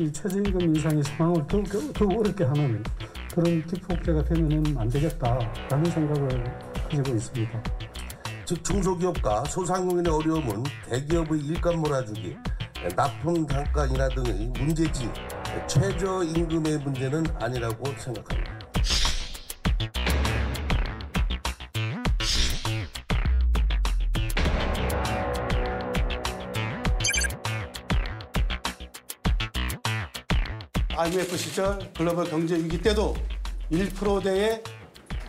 이 최저임금 인상의 상황을 더욱, 더욱 어렵게 하는 그런 기폭제가 되면 안 되겠다라는 생각을 가지고 있습니다. 즉 중소기업과 소상공인의 어려움은 대기업의 일감 몰아주기, 납품 단가 인하 등의 문제지 최저임금의 문제는 아니라고 생각합니다. IMF 시절 글로벌 경제 위기 때도 1%대의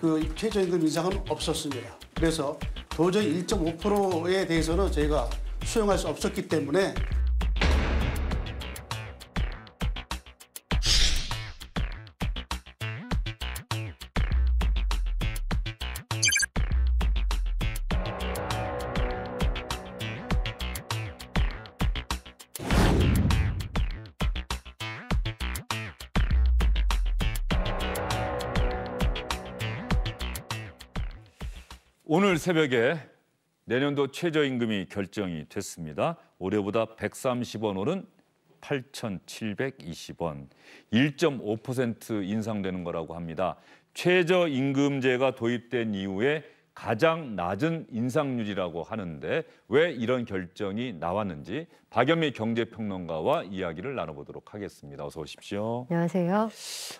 그 최저임금 인상은 없었습니다. 그래서 도저히 1.5%에 대해서는 저희가 수용할 수 없었기 때문에 오늘 새벽에 내년도 최저임금이 결정이 됐습니다. 올해보다 130원 오른 8,720원, 1.5% 인상되는 거라고 합니다. 최저임금제가 도입된 이후에 가장 낮은 인상률이라고 하는데 왜 이런 결정이 나왔는지 박연미 경제평론가와 이야기를 나눠보도록 하겠습니다. 어서 오십시오. 안녕하세요.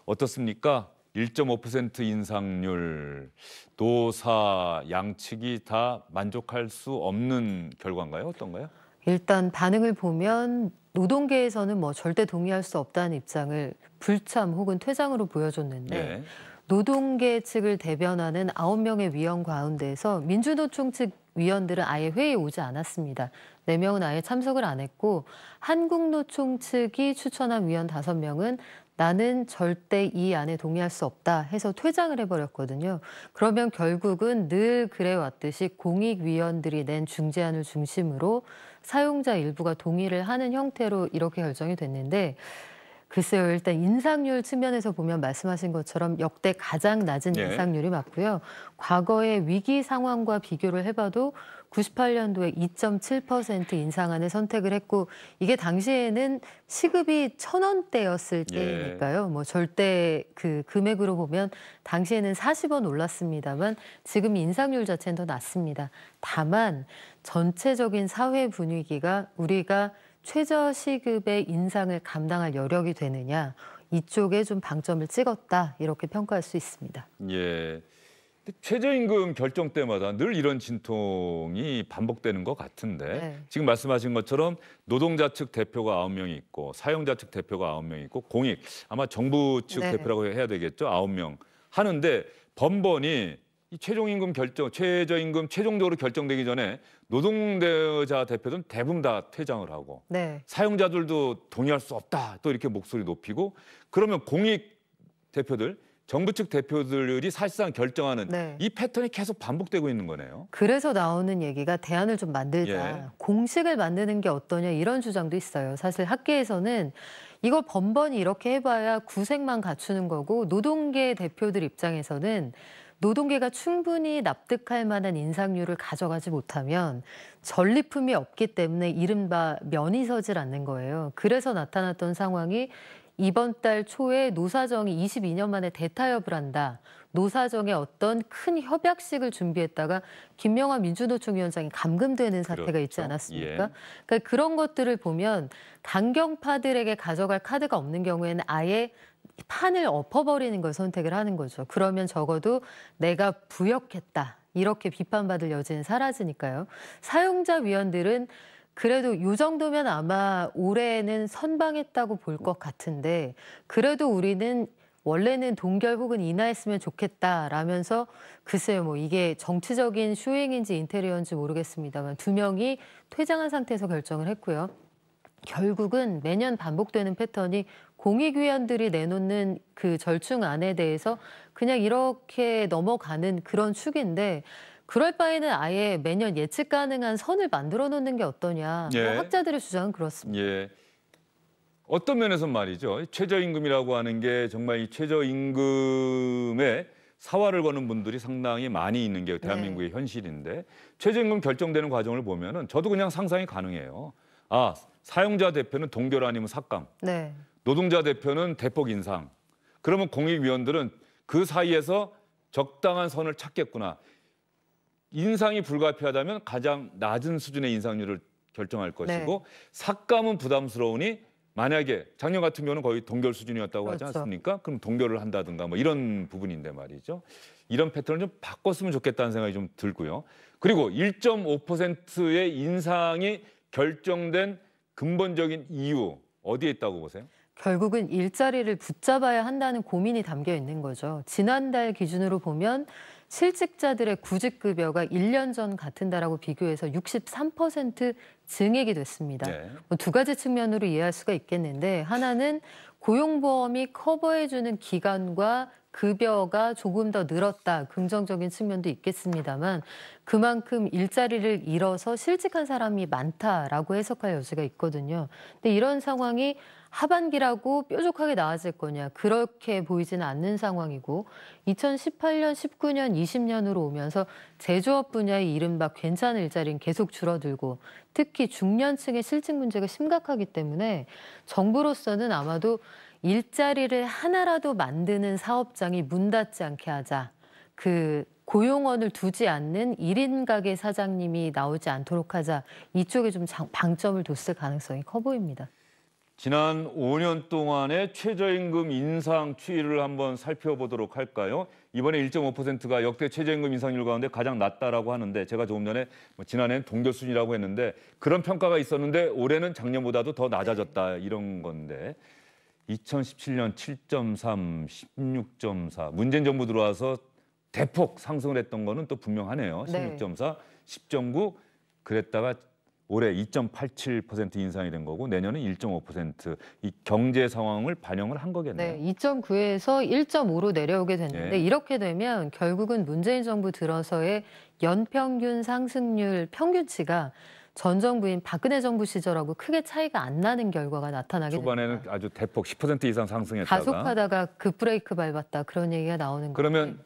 어떻습니까? 1.5% 인상률 노사 양측이 다 만족할 수 없는 결과인가요? 어떤가요? 일단 반응을 보면 노동계에서는 뭐 절대 동의할 수 없다는 입장을 불참 혹은 퇴장으로 보여줬는데 네. 노동계 측을 대변하는 아홉 명의 위원 가운데서 민주노총 측 위원들은 아예 회의에 오지 않았습니다. 4명은 아예 참석을 안 했고 한국노총 측이 추천한 위원 5명은 나는 절대 이 안에 동의할 수 없다 해서 퇴장을 해버렸거든요. 그러면 결국은 늘 그래왔듯이 공익위원들이 낸 중재안을 중심으로 사용자 일부가 동의를 하는 형태로 이렇게 결정이 됐는데 글쎄요. 일단 인상률 측면에서 보면 말씀하신 것처럼 역대 가장 낮은 예. 인상률이 맞고요. 과거의 위기 상황과 비교를 해봐도 98년도에 2.7% 인상안을 선택을 했고 이게 당시에는 시급이 천 원대였을 예. 때니까요. 예. 뭐 절대 그 금액으로 보면 당시에는 40원 올랐습니다만 지금 인상률 자체는 더 낮습니다. 다만 전체적인 사회 분위기가 우리가 최저시급의 인상을 감당할 여력이 되느냐 이쪽에 좀 방점을 찍었다 이렇게 평가할 수 있습니다. 예. 최저임금 결정 때마다 늘 이런 진통이 반복되는 것 같은데 네. 지금 말씀하신 것처럼 노동자 측 대표가 아홉 명이 있고 사용자 측 대표가 아홉 명이 있고 공익 아마 정부 측 네. 대표라고 해야 되겠죠 아홉 명 하는데 번번이 이 최종임금 결정, 최저임금 최종적으로 결정되기 전에 노동자 대표들은 대부분 다 퇴장을 하고 네. 사용자들도 동의할 수 없다 또 이렇게 목소리 높이고 그러면 공익 대표들 정부 측 대표들이 사실상 결정하는 네. 이 패턴이 계속 반복되고 있는 거네요. 그래서 나오는 얘기가 대안을 좀 만들자. 예. 공식을 만드는 게 어떠냐 이런 주장도 있어요. 사실 학계에서는 이걸 번번이 이렇게 해봐야 구색만 갖추는 거고 노동계 대표들 입장에서는 노동계가 충분히 납득할 만한 인상률을 가져가지 못하면 전리품이 없기 때문에 이른바 면이 서질 않는 거예요. 그래서 나타났던 상황이 이번 달 초에 노사정이 22년 만에 대타협을 한다. 노사정의 어떤 큰 협약식을 준비했다가 김명환 민주노총 위원장이 감금되는 사태가 그렇죠. 있지 않았습니까? 예. 그러니까 그런 것들을 보면 강경파들에게 가져갈 카드가 없는 경우에는 아예 판을 엎어버리는 걸 선택을 하는 거죠. 그러면 적어도 내가 부역했다. 이렇게 비판받을 여지는 사라지니까요. 사용자 위원들은 그래도 요 정도면 아마 올해는 선방했다고 볼 것 같은데 그래도 우리는 원래는 동결 혹은 인하했으면 좋겠다라면서 글쎄요 뭐 이게 정치적인 쇼잉인지 인테리어인지 모르겠습니다만 두 명이 퇴장한 상태에서 결정을 했고요. 결국은 매년 반복되는 패턴이 공익위원들이 내놓는 그 절충안에 대해서 그냥 이렇게 넘어가는 그런 축인데 그럴 바에는 아예 매년 예측 가능한 선을 만들어 놓는 게 어떠냐. 예. 뭐 학자들의 주장은 그렇습니다. 예. 어떤 면에서 말이죠. 최저임금이라고 하는 게 정말 이 최저임금에 사활을 거는 분들이 상당히 많이 있는 게 네. 대한민국의 네. 현실인데 최저임금 결정되는 과정을 보면은 저도 그냥 상상이 가능해요. 아 사용자 대표는 동결 아니면 삭감, 네. 노동자 대표는 대폭 인상. 그러면 공익위원들은 그 사이에서 적당한 선을 찾겠구나. 인상이 불가피하다면 가장 낮은 수준의 인상률을 결정할 네. 것이고 네. 삭감은 부담스러우니 만약에 작년 같은 경우는 거의 동결 수준이었다고 그렇죠. 하지 않습니까? 그럼 동결을 한다든가 뭐 이런 부분인데 말이죠. 이런 패턴을 좀 바꿨으면 좋겠다는 생각이 좀 들고요. 그리고 1.5%의 인상이 결정된 근본적인 이유 어디에 있다고 보세요? 결국은 일자리를 붙잡아야 한다는 고민이 담겨 있는 거죠. 지난달 기준으로 보면 실직자들의 구직급여가 1년 전 같은 달하고 비교해서 63% 증액이 됐습니다. 네. 뭐 두 가지 측면으로 이해할 수가 있겠는데 하나는 고용보험이 커버해주는 기간과 급여가 조금 더 늘었다 긍정적인 측면도 있겠습니다만 그만큼 일자리를 잃어서 실직한 사람이 많다라고 해석할 여지가 있거든요. 근데 이런 상황이 하반기라고 뾰족하게 나아질 거냐 그렇게 보이지는 않는 상황이고 2018년, 19년, 20년으로 오면서 제조업 분야의 이른바 괜찮은 일자리는 계속 줄어들고 특히 특히 중년층의 실직 문제가 심각하기 때문에 정부로서는 아마도 일자리를 하나라도 만드는 사업장이 문 닫지 않게 하자. 그 고용원을 두지 않는 1인 가게 사장님이 나오지 않도록 하자. 이쪽에 좀 방점을 뒀을 가능성이 커 보입니다. 지난 5년 동안의 최저임금 인상 추이를 한번 살펴보도록 할까요? 이번에 1.5%가 역대 최저임금 인상률 가운데 가장 낮다라고 하는데 제가 조금 전에 뭐 지난해는 동결 순이라고 했는데 그런 평가가 있었는데 올해는 작년보다도 더 낮아졌다 이런 건데 2017년 7.3, 16.4 문재인 정부 들어와서 대폭 상승을 했던 거는 또 분명하네요. 16.4, 10.9 그랬다가 올해 2.87% 인상이 된 거고 내년은 1.5%이 경제 상황을 반영을 한 거겠네요. 네, 2.9에서 1.5로 내려오게 됐는데 네. 이렇게 되면 결국은 문재인 정부 들어서의 연평균 상승률 평균치가 전 정부인 박근혜 정부 시절하고 크게 차이가 안 나는 결과가 나타나게 초반에는 됩니다. 아주 대폭 10% 이상 상승했다가 가속하다가 급브레이크 밟았다 그런 얘기가 나오는 거예요. 그러면 건데.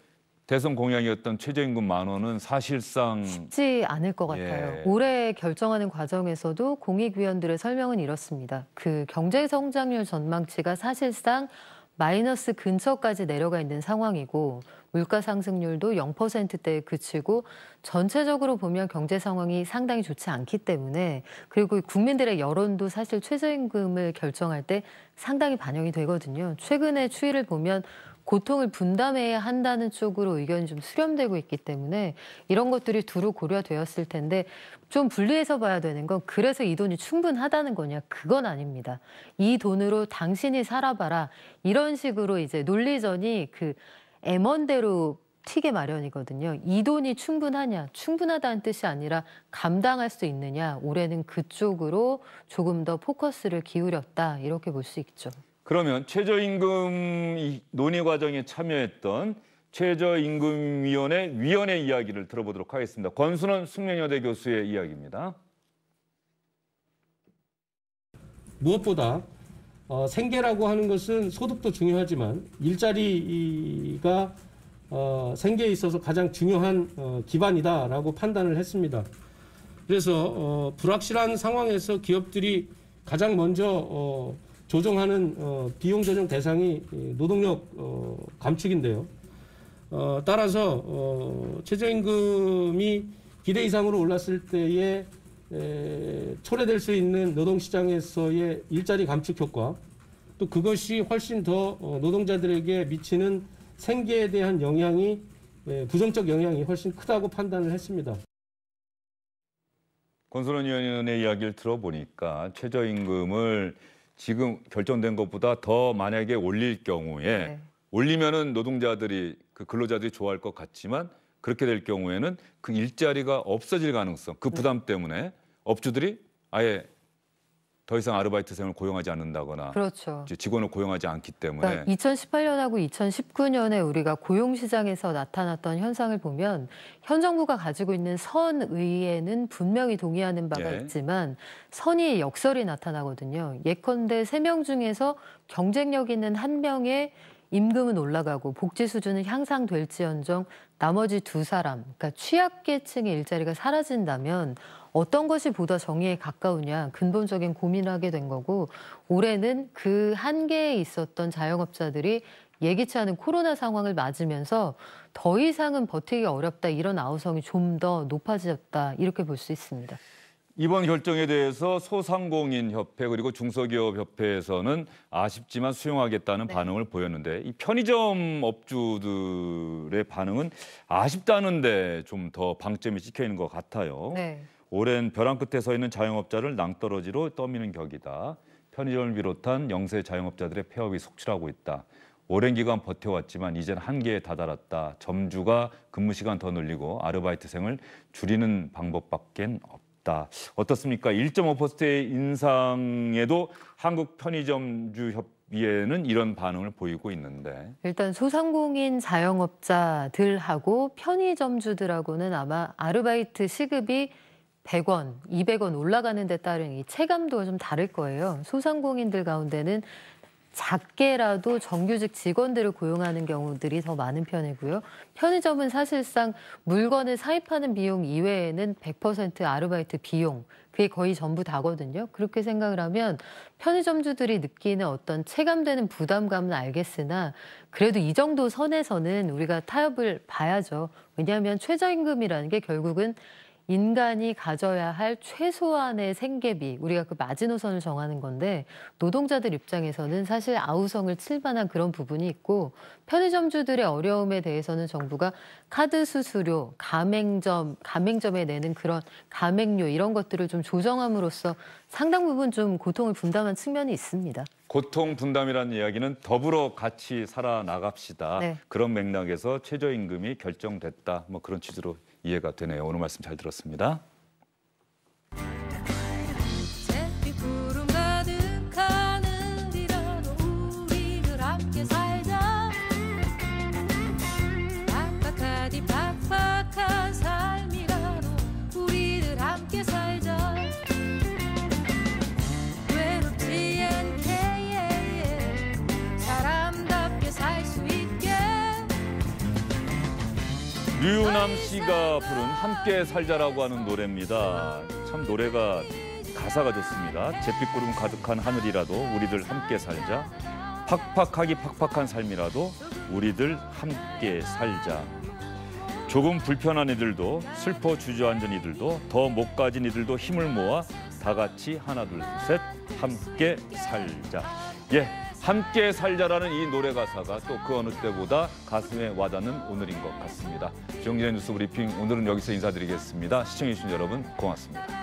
대선 공약이었던 최저임금 만 원은 사실상 쉽지 않을 것 같아요. 예. 올해 결정하는 과정에서도 공익위원들의 설명은 이렇습니다. 그 경제 성장률 전망치가 사실상 마이너스 근처까지 내려가 있는 상황이고 물가 상승률도 0%대에 그치고 전체적으로 보면 경제 상황이 상당히 좋지 않기 때문에 그리고 국민들의 여론도 사실 최저임금을 결정할 때 상당히 반영이 되거든요. 최근에 추이를 보면 고통을 분담해야 한다는 쪽으로 의견이 좀 수렴되고 있기 때문에 이런 것들이 두루 고려되었을 텐데 좀 분리해서 봐야 되는 건 그래서 이 돈이 충분하다는 거냐 그건 아닙니다. 이 돈으로 당신이 살아봐라 이런 식으로 이제 논리전이 그 M1대로 튀게 마련이거든요. 이 돈이 충분하냐, 충분하다는 뜻이 아니라 감당할 수 있느냐, 올해는 그쪽으로 조금 더 포커스를 기울였다, 이렇게 볼 수 있죠. 그러면 최저임금 논의 과정에 참여했던 최저임금위원회 위원회 이야기를 들어보도록 하겠습니다. 권순원 숙명여대 교수의 이야기입니다. 무엇보다 어, 생계라고 하는 것은 소득도 중요하지만 일자리가 어, 생계에 있어서 가장 중요한 어, 기반이다라고 판단을 했습니다. 그래서 어, 불확실한 상황에서 기업들이 가장 먼저 어, 조정하는 어, 비용 조정 대상이 노동력 어, 감축인데요. 따라서 최저임금이 기대 이상으로 올랐을 때에 에, 초래될 수 있는 노동시장에서의 일자리 감축 효과 또 그것이 훨씬 더 노동자들에게 미치는 생계에 대한 영향이 예, 부정적 영향이 훨씬 크다고 판단을 했습니다. 건설원위원회 이야기를 들어보니까 최저임금을 지금 결정된 것보다 더 만약에 올릴 경우에 네. 올리면은 노동자들이 그 근로자들이 좋아할 것 같지만 그렇게 될 경우에는 그 일자리가 없어질 가능성, 그 부담 네. 때문에 업주들이 아예 더 이상 아르바이트생을 고용하지 않는다거나 그렇죠. 직원을 고용하지 않기 때문에 그러니까 2018년하고 2019년에 우리가 고용 시장에서 나타났던 현상을 보면 현 정부가 가지고 있는 선 의에는 분명히 동의하는 바가 예. 있지만 선의 의 역설이 나타나거든요. 예컨대 3명 중에서 경쟁력 있는 한 명의 임금은 올라가고 복지 수준은 향상될지언정 나머지 두 사람, 그러니까 취약계층의 일자리가 사라진다면 어떤 것이 보다 정의에 가까우냐 근본적인 고민을 하게 된 거고 올해는 그 한계에 있었던 자영업자들이 예기치 않은 코로나 상황을 맞으면서 더 이상은 버티기 어렵다 이런 아우성이 좀 더 높아졌다 이렇게 볼 수 있습니다. 이번 결정에 대해서 소상공인 협회 그리고 중소기업 협회에서는 아쉽지만 수용하겠다는 네. 반응을 보였는데 이 편의점 업주들의 반응은 아쉽다는데 좀 더 방점이 찍혀 있는 것 같아요. 네. 오랜 벼랑 끝에 서 있는 자영업자를 낭떠러지로 떠미는 격이다. 편의점을 비롯한 영세 자영업자들의 폐업이 속출하고 있다. 오랜 기간 버텨왔지만 이젠 한계에 다다랐다. 점주가 근무 시간 더 늘리고 아르바이트생을 줄이는 방법밖엔 없다. 있다. 어떻습니까? 1.5%의 인상에도 한국 편의점주 협의회는 이런 반응을 보이고 있는데 일단 소상공인 자영업자들하고 편의점주들하고는 아마 아르바이트 시급이 100원, 200원 올라가는 데 따른 이 체감도가 좀 다를 거예요. 소상공인들 가운데는 작게라도 정규직 직원들을 고용하는 경우들이 더 많은 편이고요. 편의점은 사실상 물건을 사입하는 비용 이외에는 100% 아르바이트 비용, 그게 거의 전부 다거든요. 그렇게 생각을 하면 편의점주들이 느끼는 어떤 체감되는 부담감은 알겠으나 그래도 이 정도 선에서는 우리가 타협을 봐야죠. 왜냐하면 최저임금이라는 게 결국은 인간이 가져야 할 최소한의 생계비, 우리가 그 마지노선을 정하는 건데 노동자들 입장에서는 사실 아우성을 칠 만한 그런 부분이 있고 편의점주들의 어려움에 대해서는 정부가 카드 수수료, 가맹점, 가맹점에 내는 그런 가맹료 이런 것들을 좀 조정함으로써 상당 부분 좀 고통을 분담한 측면이 있습니다. 고통 분담이라는 이야기는 더불어 같이 살아나갑시다. 네. 그런 맥락에서 최저임금이 결정됐다. 뭐 그런 취지로 이해가 되네요. 오늘 말씀 잘 들었습니다. 류남 씨가 부른 함께 살자라고 하는 노래입니다. 참 노래가 가사가 좋습니다. 잿빛 구름 가득한 하늘이라도 우리들 함께 살자. 팍팍하기 팍팍한 삶이라도 우리들 함께 살자. 조금 불편한 이들도 슬퍼 주저앉은 이들도 더 못 가진 이들도 힘을 모아 다 같이 하나 둘 셋 함께 살자. 예, 함께 살자라는 이 노래 가사가 또 그 어느 때보다 가슴에 와닿는 오늘인 것 같습니다. 정진의 뉴스 브리핑 오늘은 여기서 인사드리겠습니다. 시청해주신 여러분 고맙습니다.